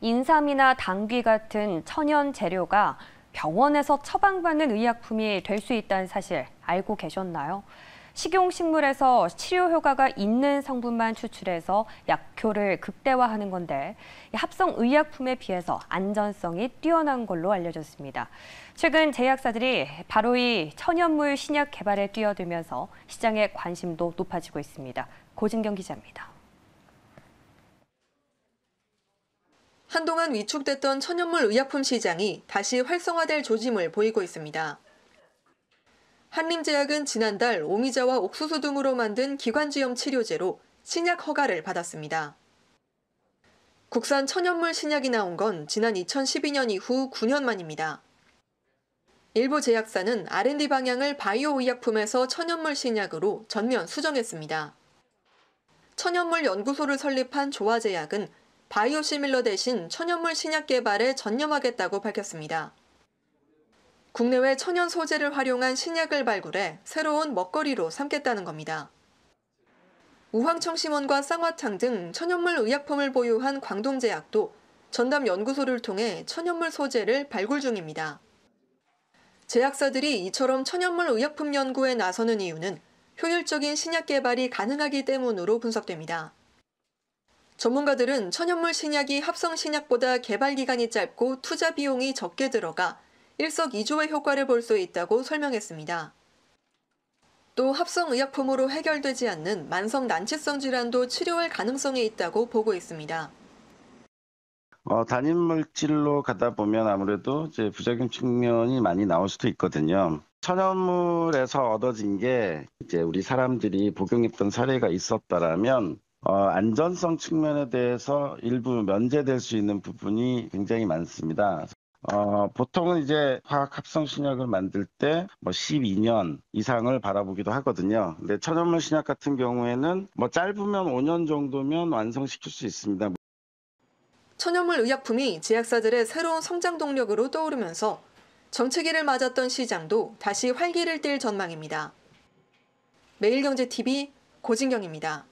인삼이나 당귀 같은 천연 재료가 병원에서 처방받는 의약품이 될 수 있다는 사실 알고 계셨나요? 식용식물에서 치료 효과가 있는 성분만 추출해서 약효를 극대화하는 건데 합성 의약품에 비해서 안전성이 뛰어난 걸로 알려졌습니다. 최근 제약사들이 바로 이 천연물 신약 개발에 뛰어들면서 시장의 관심도 높아지고 있습니다. 고진경 기자입니다. 한동안 위축됐던 천연물 의약품 시장이 다시 활성화될 조짐을 보이고 있습니다. 한림제약은 지난달 오미자와 옥수수 등으로 만든 기관지염 치료제로 신약 허가를 받았습니다. 국산 천연물 신약이 나온 건 지난 2012년 이후 9년 만입니다. 일부 제약사는 R&D 방향을 바이오 의약품에서 천연물 신약으로 전면 수정했습니다. 천연물 연구소를 설립한 조화제약은 바이오시밀러 대신 천연물 신약 개발에 전념하겠다고 밝혔습니다. 국내외 천연 소재를 활용한 신약을 발굴해 새로운 먹거리로 삼겠다는 겁니다. 우황청심원과 쌍화탕 등 천연물 의약품을 보유한 광동제약도 전담 연구소를 통해 천연물 소재를 발굴 중입니다. 제약사들이 이처럼 천연물 의약품 연구에 나서는 이유는 효율적인 신약 개발이 가능하기 때문으로 분석됩니다. 전문가들은 천연물 신약이 합성 신약보다 개발 기간이 짧고 투자 비용이 적게 들어가 일석이조의 효과를 볼 수 있다고 설명했습니다. 또 합성의약품으로 해결되지 않는 만성 난치성 질환도 치료할 가능성이 있다고 보고 있습니다. 어, 단임 물질로 가다 보면 아무래도 이제 부작용 측면이 많이 나올 수도 있거든요. 천연물에서 얻어진 게 이제 우리 사람들이 복용했던 사례가 있었다라면 어, 안전성 측면에 대해서 일부 면제될 수 있는 부분이 굉장히 많습니다. 어, 보통은 이제 화학 합성 신약을 만들 때 뭐 12년 이상을 바라보기도 하거든요. 근데 천연물 신약 같은 경우에는 뭐 짧으면 5년 정도면 완성시킬 수 있습니다. 천연물 의약품이 제약사들의 새로운 성장 동력으로 떠오르면서 정체기를 맞았던 시장도 다시 활기를 띨 전망입니다. 매일경제TV 고진경입니다.